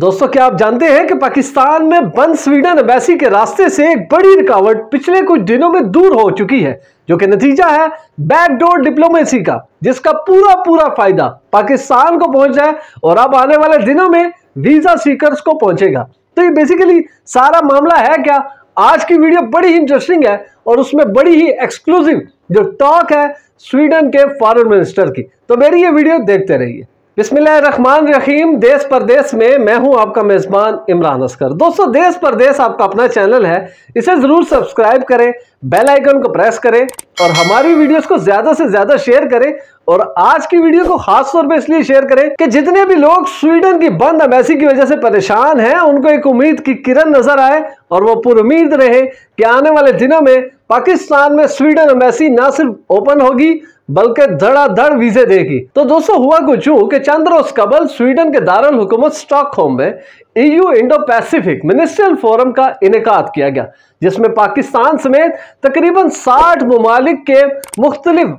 दोस्तों क्या आप जानते हैं कि पाकिस्तान में बंद स्वीडन एम्बेसी के रास्ते से एक बड़ी रुकावट पिछले कुछ दिनों में दूर हो चुकी है जो कि नतीजा है बैकडोर डिप्लोमेसी का जिसका पूरा पूरा फायदा पाकिस्तान को पहुंचा है और अब आने वाले दिनों में वीजा सीकर्स को पहुंचेगा तो ये बेसिकली सारा मामला है क्या आज की वीडियो बड़ी ही इंटरेस्टिंग है और उसमें बड़ी ही एक्सक्लूसिव जो टॉक है स्वीडन के फॉरन मिनिस्टर की तो मेरी ये वीडियो देखते रहिए रहमान रहीम देश परदेश में मैं हूं आपका मेज़बान इमरान असकर दोस्तों देश परदेश आपका अपना चैनल है इसे ज़रूर सब्सक्राइब करें बेल आइकन को प्रेस करें और हमारी वीडियोस को ज्यादा से ज्यादा शेयर करें और आज की वीडियो को खास तौर पे इसलिए शेयर करें कि जितने भी लोग स्वीडन की बंद अमेसी की वजह से परेशान हैं उनको एक उम्मीद की किरण नजर आए और वो पुरुद रहे कि आने वाले दिनों में पाकिस्तान में स्वीडन अम्बेसी ना सिर्फ ओपन होगी बल्कि धड़ाधड़ वीजे देगी तो दोस्तों हुआ कुछ कि चंद कबल स्वीडन के दारुल हुकूमत स्टॉकहोम में EU Indo Pacific ministerial forum का इनका किया गया जिसमें पाकिस्तान समेत तकरीबन साठ ममालिक के मुख्तलिफ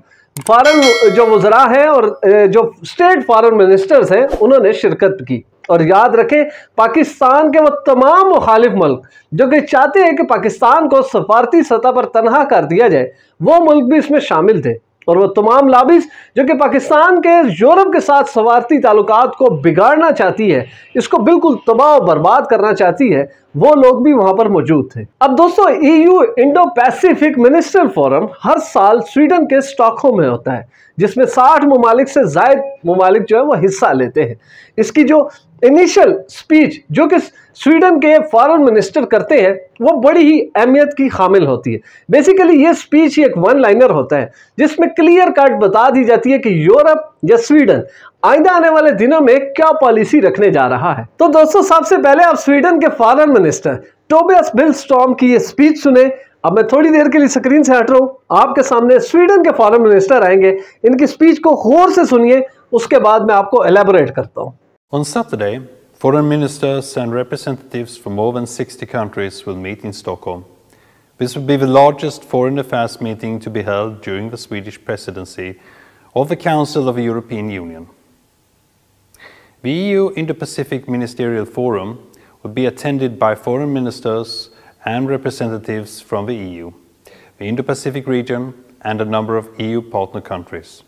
फॉरन जो वजरा हैं और जो स्टेट फॉरन मिनिस्टर्स हैं उन्होंने शिरकत की और याद रखें पाकिस्तान के वो तमाम मुखालिफ मुल्क जो कि चाहते हैं कि पाकिस्तान को सफारती सतह पर तनहा कर दिया जाए वो मुल्क भी इसमें शामिल थे और वो तमाम लाबिस जो कि पाकिस्तान के यूरोप के साथ सवारती ताल्लुक को बिगाड़ना चाहती है इसको बिल्कुल तबाह बर्बाद करना चाहती है वो लोग भी वहाँ पर मौजूद थे अब दोस्तों EU Indo Pacific minister forum हर साल स्वीडन के स्टॉकहोम में होता है जिसमें साठ ममालिक से जायद ममालिक जो है वो हिस्सा लेते हैं इसकी जो इनिशियल स्पीच जो कि स्वीडन के फॉरेन मिनिस्टर करते हैं वो बड़ी ही अहमियत की हामिल होती है बेसिकली ये स्पीच ही एक वन लाइनर होता है जिसमें क्लियर कट बता दी जाती है कि यूरोप या स्वीडन आइंदा आने वाले दिनों में क्या पॉलिसी रखने जा रहा है तो दोस्तों सबसे पहले आप स्वीडन के foreign minister Tobias Billstrom की ये स्पीच सुने अब मैं थोड़ी देर के लिए स्क्रीन से हट रहा हूँ आपके सामने स्वीडन के फॉरन मिनिस्टर आएंगे इनकी स्पीच को गौर से सुनिए उसके बाद मैं आपको एलेबोरेट करता हूँ On Saturday, foreign ministers and representatives from more than 60 countries will meet in Stockholm. This will be the largest foreign affairs meeting to be held during the Swedish presidency of the Council of the European Union. The EU Indo-Pacific Ministerial Forum will be attended by foreign ministers and representatives from the EU, the Indo-Pacific region and a number of EU partner countries.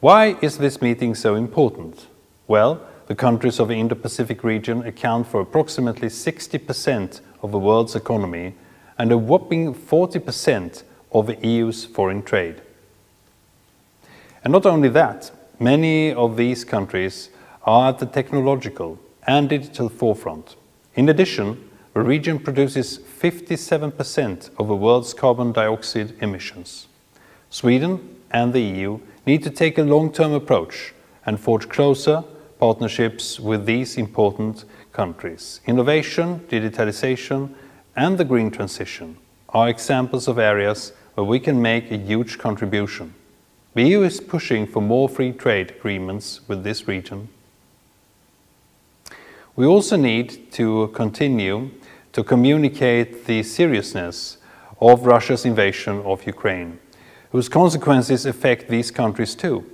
Why is this meeting so important? Well, the countries of the Indo-Pacific region account for approximately 60% of the world's economy and a whopping 40% of the EU's foreign trade. And not only that, many of these countries are at the technological and digital forefront. In addition, the region produces 57% of the world's carbon dioxide emissions. Sweden and the EU need to take a long-term approach and forge closer partnerships with these important countries. Innovation, digitalization, and the green transition are examples of areas where we can make a huge contribution. The EU is pushing for more free trade agreements with this region. We also need to continue to communicate the seriousness of Russia's invasion of Ukraine whose consequences affect these countries too.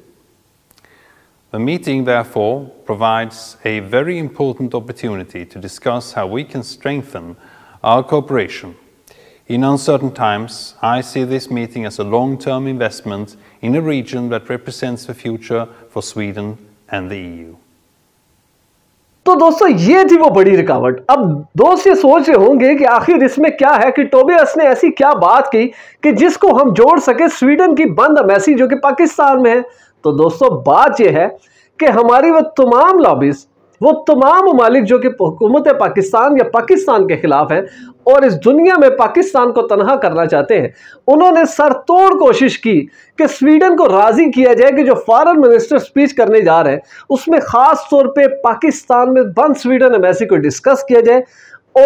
The meeting, therefore, provides a very important opportunity to discuss how we can strengthen our cooperation. In uncertain times, I see this meeting as a long-term investment in a region that represents the future for Sweden and the EU. तो दोस्तों ये थी वो बड़ी रिकावट अब दोस्त ये सोच रहे होंगे कि आखिर इसमें क्या है कि टोबियस ने ऐसी क्या बात की कि जिसको हम जोड़ सके स्वीडन की बंद अमेसी जो कि पाकिस्तान में है तो दोस्तों बात यह है कि हमारी वो तमाम लॉबीज वो तमाम ममालिक जो कि हुकूमत पाकिस्तान या पाकिस्तान के ख़िलाफ़ हैं और इस दुनिया में पाकिस्तान को तनहा करना चाहते हैं उन्होंने सर तोड़ कोशिश की कि स्वीडन को राज़ी किया जाए कि जो फॉरेन मिनिस्टर स्पीच करने जा रहे हैं उसमें ख़ास तौर पे पाकिस्तान में बंद स्वीडन एम्बेसी को डिस्कस किया जाए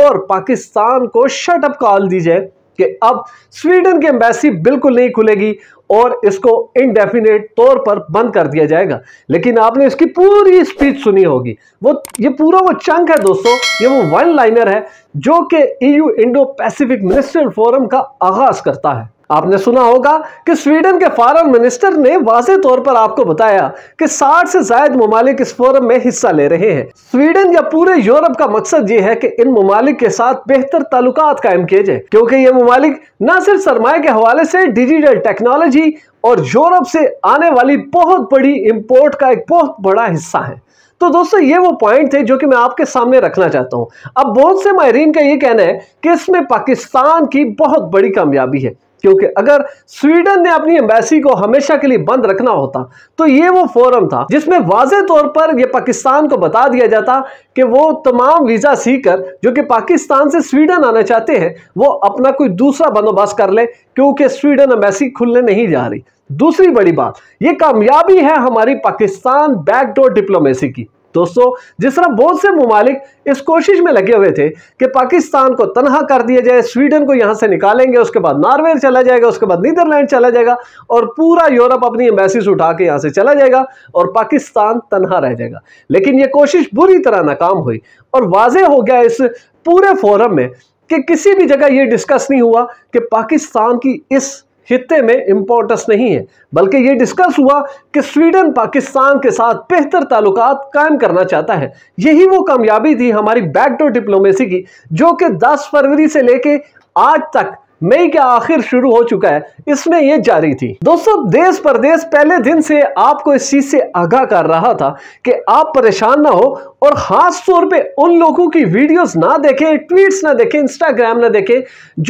और पाकिस्तान को शटअप कॉल दी जाए कि अब स्वीडन की एम्बेसी बिल्कुल नहीं खुलेगी और इसको इनडेफिनेट तौर पर बंद कर दिया जाएगा लेकिन आपने इसकी पूरी स्पीच सुनी होगी वो ये पूरा वो चंक है दोस्तों ये वो वन लाइनर है जो कि EU Indo Pacific minister forum का आगाज करता है आपने सुना होगा कि स्वीडन के फॉरन मिनिस्टर ने वाजे तौर पर आपको बताया कि 60 से जायद ममालिक इस फोरम में हिस्सा ले रहे हैं स्वीडन या पूरे यूरोप का मकसद ये है कि इन ममालिक के साथ बेहतर ताल्लुक कायम किए जाए क्योंकि ये ममालिक न सिर्फ सरमाए के हवाले से डिजिटल टेक्नोलॉजी और यूरोप से आने वाली बहुत बड़ी इम्पोर्ट का एक बहुत बड़ा हिस्सा है तो दोस्तों ये वो पॉइंट थे जो कि मैं आपके सामने रखना चाहता हूं अब बहुत से माहरीन का ये कहना है कि इसमें पाकिस्तान की बहुत बड़ी कामयाबी है क्योंकि अगर स्वीडन ने अपनी एम्बेसी को हमेशा के लिए बंद रखना होता तो ये वो फोरम था जिसमें वाजे तौर पर ये पाकिस्तान को बता दिया जाता कि वो तमाम वीज़ा सीकर जो कि पाकिस्तान से स्वीडन आना चाहते हैं वो अपना कोई दूसरा बंदोबस्त कर ले क्योंकि स्वीडन एम्बेसी खुलने नहीं जा रही दूसरी बड़ी बात यह कामयाबी है हमारी पाकिस्तान बैकडोर डिप्लोमेसी की दोस्तों जिस तरह बहुत से ममालिक इस कोशिश में लगे हुए थे कि पाकिस्तान को तनहा कर दिया जाए स्वीडन को यहाँ से निकालेंगे उसके बाद नॉर्वे चला जाएगा उसके बाद नीदरलैंड चला जाएगा और पूरा यूरोप अपनी एम्बेसीज उठा के यहाँ से चला जाएगा और पाकिस्तान तनहा रह जाएगा लेकिन ये कोशिश बुरी तरह नाकाम हुई और वाजे हो गया इस पूरे फोरम में कि किसी भी जगह ये डिस्कस नहीं हुआ कि पाकिस्तान की इस खत्े में इम्पोर्टेंस नहीं है बल्कि ये डिस्कस हुआ कि स्वीडन पाकिस्तान के साथ बेहतर ताल्लुक कायम करना चाहता है यही वो कामयाबी थी हमारी बैकडोर डिप्लोमेसी की जो कि 10 फरवरी से लेके आज तक मई के आखिर शुरू हो चुका है इसमें ये जारी थी दोस्तों देश परदेश पहले दिन से आपको इस चीज से आगाह कर रहा था कि आप परेशान ना हो और खास तौर पे उन लोगों की वीडियोस ना देखें ट्वीट्स ना देखें इंस्टाग्राम ना देखें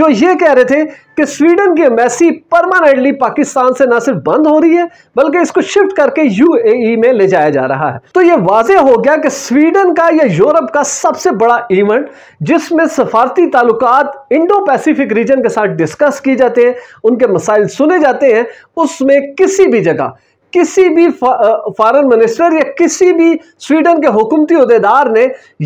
जो ये कह रहे थे कि स्वीडन की एम्बेसी परमानेंटली पाकिस्तान से ना सिर्फ बंद हो रही है बल्कि इसको शिफ्ट करके यूएई में ले जाया जा रहा है तो यह वाजे हो गया कि स्वीडन का या यूरोप का सबसे बड़ा इवेंट जिसमें सफारती ताल्लुक इंडो पैसिफिक रीजन के साथ डिस्कस किए जाते हैं उनके मसाइल सुने जाते हैं उसमें किसी भी जगह किसी भी फॉरेन मिनिस्टर या किसी भी स्वीडन के हुकूमती अहदेदार ने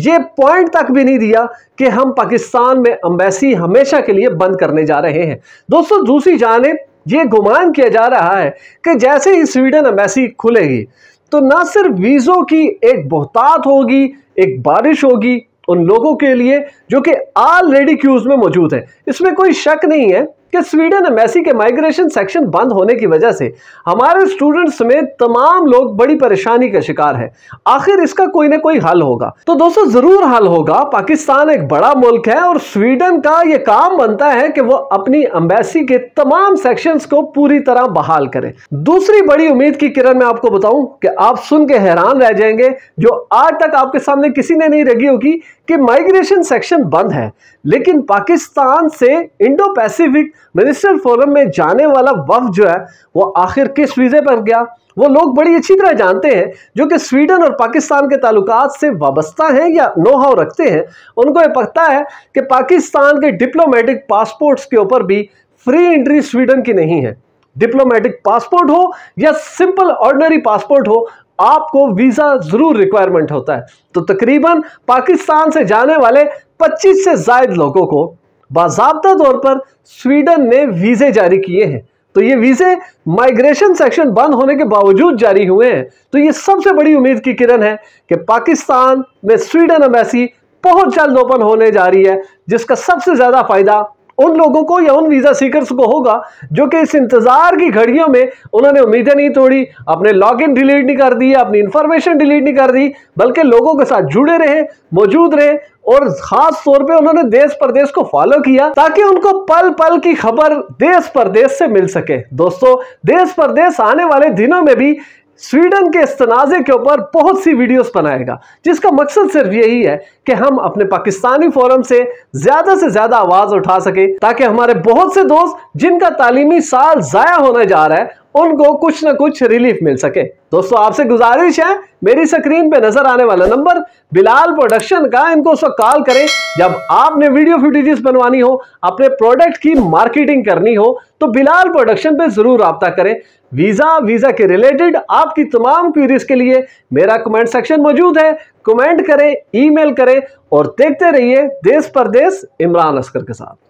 ये पॉइंट तक भी नहीं दिया कि हम पाकिस्तान में अम्बेसी हमेशा के लिए बंद करने जा रहे हैं दोस्तों दूसरी जाने ये गुमान किया जा रहा है कि जैसे ही स्वीडन अम्बेसी खुलेगी तो ना सिर्फ वीज़ों की एक बहुतात होगी एक बारिश होगी उन लोगों के लिए जो कि ऑलरेडी क्यूज़ में मौजूद है इसमें कोई शक नहीं है कि स्वीडन एम्बेसी के माइग्रेशन सेक्शन बंद होने की वजह से हमारे स्टूडेंट समेत तमाम लोग बड़ी परेशानी का शिकार है आखिर इसका कोई ना कोई हल होगा तो दोस्तों जरूर हल होगा पाकिस्तान एक बड़ा मुल्क है और स्वीडन का यह काम बनता है कि वह अपनी अम्बेसी के तमाम सेक्शन को पूरी तरह बहाल करे दूसरी बड़ी उम्मीद की किरण मैं आपको बताऊं कि आप सुन के हैरान रह जाएंगे जो आज तक आपके सामने किसी ने नहीं रखी होगी कि माइग्रेशन सेक्शन बंद है लेकिन पाकिस्तान से इंडो पैसिफिक मिनिस्टर फोरम में जाने वाला वफ जो है वो आखिर किस वीज़े पर गया वो लोग बड़ी अच्छी तरह जानते हैं जो कि स्वीडन और पाकिस्तान के ताल्लुक से वाबस्ता हैं या नोहाव रखते हैं उनको ये पता है कि पाकिस्तान के डिप्लोमेटिक पासपोर्ट्स के ऊपर भी फ्री एंट्री स्वीडन की नहीं है डिप्लोमेटिक पासपोर्ट हो या सिंपल ऑर्डनरी पासपोर्ट हो आपको वीज़ा ज़रूर रिक्वायरमेंट होता है तो तकरीबन पाकिस्तान से जाने वाले 25 से जायद लोगों को बाबा तौर पर स्वीडन ने वीज़े जारी किए हैं तो ये वीज़े माइग्रेशन सेक्शन बंद होने के बावजूद जारी हुए हैं तो ये सबसे बड़ी उम्मीद की किरण है कि पाकिस्तान में स्वीडन अम्बेसी बहुत जल्द ओपन होने जा रही है जिसका सबसे ज़्यादा फ़ायदा उन लोगों को या उन वीज़ा सीकर्स को होगा जो कि इस इंतज़ार की घड़ियों में उन्होंने उम्मीदें नहीं तोड़ी अपने लॉग इन डिलीट नहीं कर दिए अपनी इंफॉर्मेशन डिलीट नहीं कर दी बल्कि लोगों के साथ जुड़े रहे मौजूद रहे और ख़ास तौर पे उन्होंने देश प्रदेश को फॉलो किया ताकि उनको पल पल की खबर देश परदेश से मिल सके दोस्तों देश प्रदेश आने वाले दिनों में भी स्वीडन के इस तनाज़े के ऊपर बहुत सी वीडियोस बनाएगा जिसका मकसद सिर्फ यही है कि हम अपने पाकिस्तानी फोरम से ज़्यादा से ज़्यादा आवाज़ उठा सके ताकि हमारे बहुत से दोस्त जिनका तालीमी साल ज़ाया होने जा रहा है उनको कुछ ना कुछ रिलीफ मिल सके दोस्तों आपसे गुजारिश है मेरी स्क्रीन पे नजर आने वाला नंबर बिलाल प्रोडक्शन का इनको उस कॉल करें जब आपने वीडियो फुटेजेस बनवानी हो अपने प्रोडक्ट की मार्केटिंग करनी हो तो बिलाल प्रोडक्शन पे जरूर रब्ता करें वीज़ा वीज़ा के रिलेटेड आपकी तमाम क्वीरीज के लिए मेरा कमेंट सेक्शन मौजूद है कमेंट करें ईमेल करें और देखते रहिए देश परदेश इमरान असकर के साथ